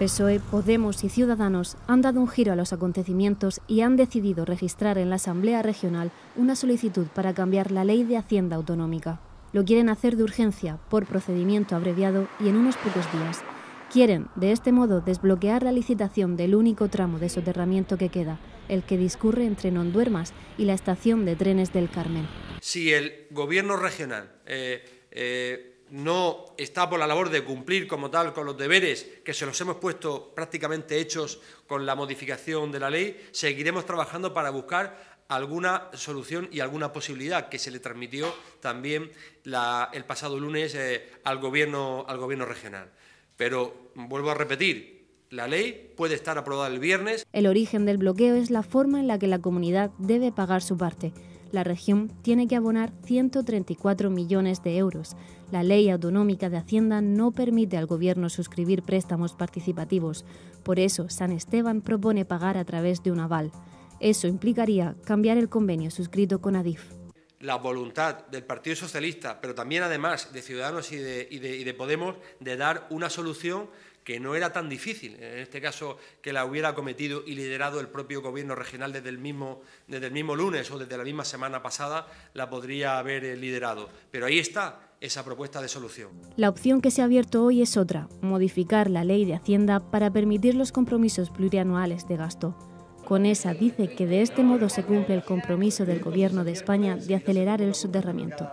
PSOE, Podemos y Ciudadanos han dado un giro a los acontecimientos y han decidido registrar en la Asamblea Regional una solicitud para cambiar la Ley de Hacienda Autonómica. Lo quieren hacer de urgencia, por procedimiento abreviado y en unos pocos días. Quieren, de este modo, desbloquear la licitación del único tramo de soterramiento que queda, el que discurre entre Nonduermas y la estación de trenes del Carmen. Si el Gobierno regional eh, eh, no está por la labor de cumplir como tal con los deberes que se los hemos puesto prácticamente hechos con la modificación de la ley, seguiremos trabajando para buscar alguna solución y alguna posibilidad que se le transmitió también el pasado lunes eh, al, gobierno, al gobierno regional. Pero vuelvo a repetir, la ley puede estar aprobada el viernes. El origen del bloqueo es la forma en la que la comunidad debe pagar su parte la región tiene que abonar 134 millones de euros. La ley autonómica de Hacienda no permite al gobierno suscribir préstamos participativos. Por eso, San Esteban propone pagar a través de un aval. Eso implicaría cambiar el convenio suscrito con ADIF la voluntad del Partido Socialista, pero también además de Ciudadanos y de, Podemos, de dar una solución que no era tan difícil, en este caso que la hubiera cometido y liderado el propio gobierno regional desde el mismo, desde el mismo lunes o desde la misma semana pasada, la podría haber eh, liderado. Pero ahí está esa propuesta de solución. La opción que se ha abierto hoy es otra, modificar la ley de Hacienda para permitir los compromisos plurianuales de gasto. Conesa dice que de este modo se cumple el compromiso del Gobierno de España de acelerar el subterramiento